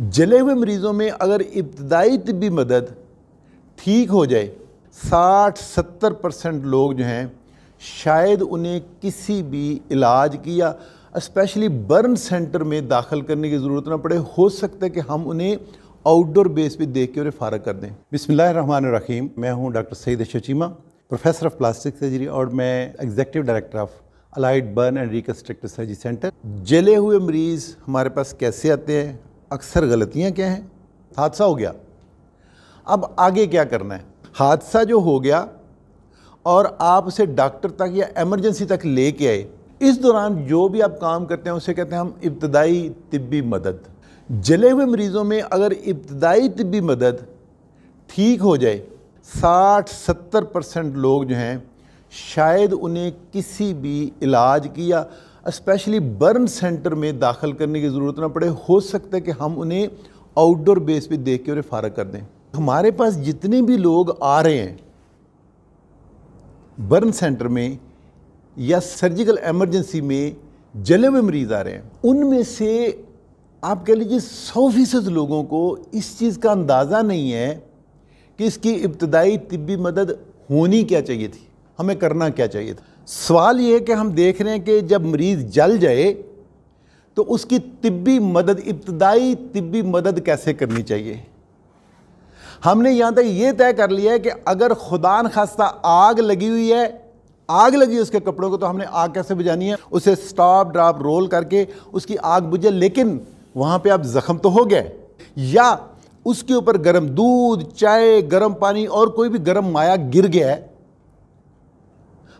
जले हुए मरीज़ों में अगर इब्तदाई तबी मदद ठीक हो जाए 60-70 परसेंट लोग जो हैं शायद उन्हें किसी भी इलाज की या इस्पेशली बर्न सेंटर में दाखिल करने की ज़रूरत ना पड़े हो सकता है कि हम उन्हें आउटडोर बेस पे देख के उन्हें फारग कर दें बिसमान रहीम मैं हूँ डॉक्टर सईद शचीमा प्रोफेसर ऑफ प्लास्टिक सर्जरी और मैं executive director of allied burn and reconstructive surgery centre जले हुए मरीज़ हमारे पास कैसे आते हैं अक्सर गलतियाँ क्या हैं हादसा हो गया अब आगे क्या करना है हादसा जो हो गया और आप उसे डॉक्टर तक या एमरजेंसी तक ले आए इस दौरान जो भी आप काम करते हैं उसे कहते हैं हम इब्तदाई तिब्बी मदद जले हुए मरीज़ों में अगर इब्तदाई तिब्बी मदद ठीक हो जाए 60-70 परसेंट लोग जो हैं शायद उन्हें किसी भी इलाज की या स्पेशली बर्न सेंटर में दाखिल करने की ज़रूरत ना पड़े हो सकता है कि हम उन्हें आउटडोर बेस पे देख के उन्हें फारग कर दें हमारे पास जितने भी लोग आ रहे हैं बर्न सेंटर में या सर्जिकल एमरजेंसी में जले हुए मरीज़ आ रहे हैं उनमें से आप कह लीजिए सौ फीसद लोगों को इस चीज़ का अंदाज़ा नहीं है कि इसकी इब्तदाई तिबी मदद होनी क्या चाहिए थी हमें करना क्या चाहिए था सवाल ये है कि हम देख रहे हैं कि जब मरीज़ जल जाए तो उसकी तिब्बी मदद इब्तदाई तिब्बी मदद कैसे करनी चाहिए हमने यहाँ तक ये तय कर लिया है कि अगर खुदा खास्ता आग लगी हुई है आग लगी उसके कपड़ों को तो हमने आग कैसे बुझानी है उसे स्टॉप ड्राप रोल करके उसकी आग बुझे लेकिन वहाँ पे आप जख्म तो हो गए या उसके ऊपर गर्म दूध चाय गर्म पानी और कोई भी गर्म माया गिर गया है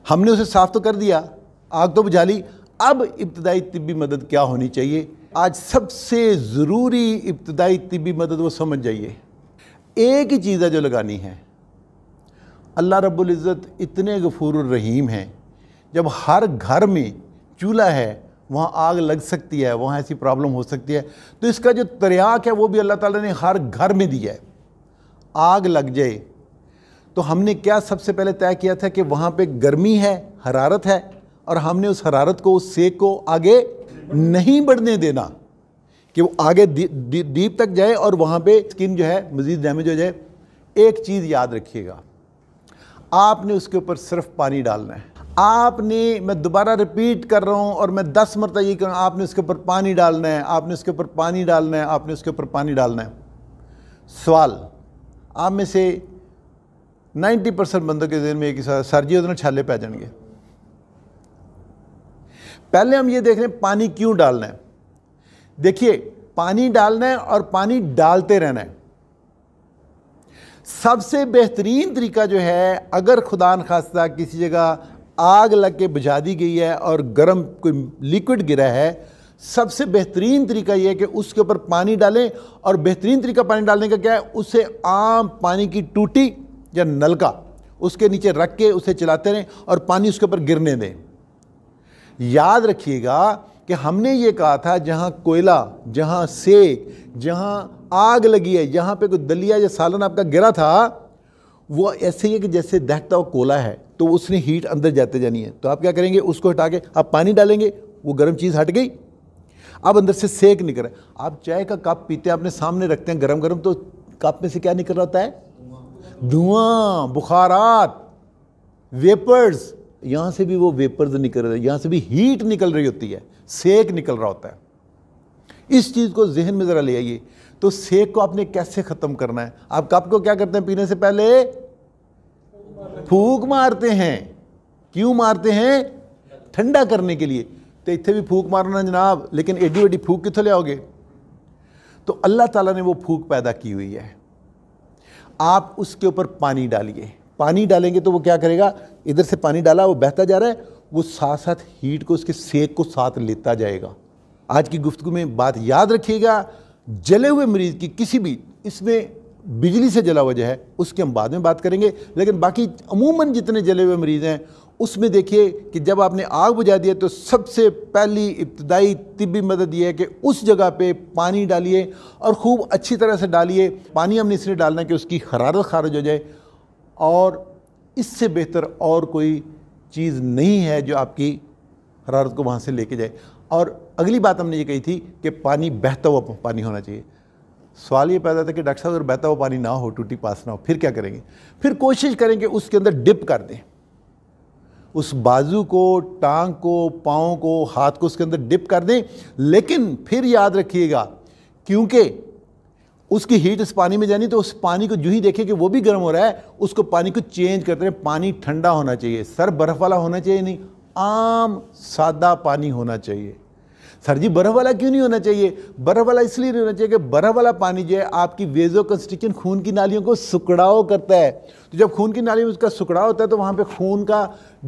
हमने उसे साफ तो कर दिया आग तो बुझा ली अब इब्तदाई तिबी मदद क्या होनी चाहिए आज सबसे ज़रूरी इब्तदाई तिबी मदद वो समझ जाइए एक ही चीज़ है जो लगानी है अल्लाह रब्बुल इज़्ज़त इतने गफूर रहीम हैं जब हर घर में चूल्हा है वहाँ आग लग सकती है वहाँ ऐसी प्रॉब्लम हो सकती है तो इसका जो तरियाक है वो भी अल्लाह ताला ने हर घर में दिया है आग लग जाए तो हमने क्या सबसे पहले तय किया था कि वहाँ पे गर्मी है हरारत है और हमने उस हरारत को उस सेक को आगे नहीं बढ़ने देना कि वो आगे डीप दी, तक जाए और वहाँ पे स्किन जो है मज़ीद डैमेज हो जाए एक चीज़ याद रखिएगा आपने उसके ऊपर सिर्फ पानी डालना है आपने मैं दोबारा रिपीट कर रहा हूँ और मैं दस मरत ये कर आपने उसके ऊपर पानी डालना है आपने उसके ऊपर पानी डालना है आपने उसके ऊपर पानी डालना है सवाल आप में से परसेंट बंदों के दिन में एक ही साथ सर जी उसने छाले पै जाएंगे पहले हम ये देख रहे हैं पानी क्यों डालना है देखिए पानी डालना है और पानी डालते रहना है सबसे बेहतरीन तरीका जो है अगर खुदा खास्ता किसी जगह आग लग के बुझा दी गई है और गर्म कोई लिक्विड गिरा है सबसे बेहतरीन तरीका यह है कि उसके ऊपर पानी डालें और बेहतरीन तरीका पानी डालने का क्या है उसे आम पानी की टूटी या नलका उसके नीचे रख के उसे चलाते रहें और पानी उसके ऊपर गिरने दें याद रखिएगा कि हमने ये कहा था जहाँ कोयला जहाँ सेक जहाँ आग लगी है जहाँ पे कोई दलिया या सालन आपका गिरा था वो ऐसे ही है कि जैसे दहकता हुआ कोला है तो उसने हीट अंदर जाते जानी है तो आप क्या करेंगे उसको हटा के आप पानी डालेंगे वो गर्म चीज़ हट गई अब अंदर से सेक निकल रहा है आप चाय का कप पीते हैं अपने सामने रखते हैं गर्म गर्म तो कप में से क्या निकल रहा होता है धुआं बुखारात वेपर्स यहाँ से भी वो वेपर्स निकल रहे यहाँ से भी हीट निकल रही होती है सेक निकल रहा होता है इस चीज़ को जहन में ज़रा ले आइए तो सेक को आपने कैसे ख़त्म करना है आप कप को क्या करते हैं पीने से पहले फूक मारते हैं क्यों मारते हैं ठंडा करने के लिए तो इतने भी फूक मारना जनाब लेकिन एडी वेडी फूक कितों ले आओगे तो अल्लाह ताला ने वो फूक पैदा की हुई है आप उसके ऊपर पानी डालिए पानी डालेंगे तो वो क्या करेगा इधर से पानी डाला वो बहता जा रहा है वो साथ साथ हीट को उसके सेक को साथ लेता जाएगा आज की गुफ्तु में बात याद रखिएगा जले हुए मरीज़ की किसी भी इसमें बिजली से जला हुआ जो है उसकी हम बाद में बात करेंगे लेकिन बाकी अमूमन जितने जले हुए मरीज़ हैं उसमें देखिए कि जब आपने आग बुझा दिया तो सबसे पहली इब्तदाई तिबी मदद यह है कि उस जगह पे पानी डालिए और खूब अच्छी तरह से डालिए पानी हमने इसलिए डालना कि उसकी हरारत खारिज हो जाए और इससे बेहतर और कोई चीज़ नहीं है जो आपकी हरारत को वहाँ से लेके जाए और अगली बात हमने ये कही थी कि पानी बहता हुआ पानी होना चाहिए सवाल ये पैदा था कि डॉक्टर साहब अगर बहता हुआ पानी ना हो टूटी पास ना हो फिर क्या करेंगे फिर कोशिश करें कि उसके अंदर डिप कर दें उस बाजू को टांग को पाँव को हाथ को उसके अंदर डिप कर दें लेकिन फिर याद रखिएगा क्योंकि उसकी हीट इस पानी में जानी तो उस पानी को जो ही देखें कि वो भी गर्म हो रहा है उसको पानी को चेंज करते रहे पानी ठंडा होना चाहिए सर बर्फ़ वाला होना चाहिए नहीं आम सादा पानी होना चाहिए सर जी बर्फ़ वाला क्यों नहीं होना चाहिए बर्फ़ वाला इसलिए नहीं होना चाहिए कि बर्फ़ वाला पानी जो है आपकी वेजो कंस्ट्रिक्शन खून की नालियों को सुकड़ाव करता है तो जब खून की नाली में उसका सुकड़ाव होता है तो वहाँ पे खून का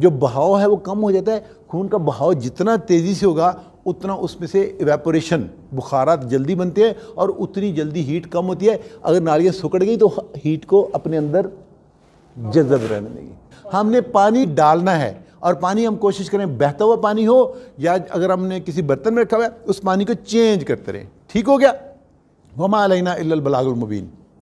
जो बहाव है वो कम हो जाता है खून का बहाव जितना तेज़ी से होगा उतना उसमें से इवेपोरेशन बुखारात जल्दी बनते हैं और उतनी जल्दी हीट कम होती है अगर नालियाँ सुकड़ गई तो हीट को अपने अंदर जजब रहने लगी हमने पानी डालना है और पानी हम कोशिश करें बहता हुआ पानी हो या अगर हमने किसी बर्तन में रखा हुआ है उस पानी को चेंज करते रहें ठीक हो गया वमा अलैना इल्लल बलागुल मुबीन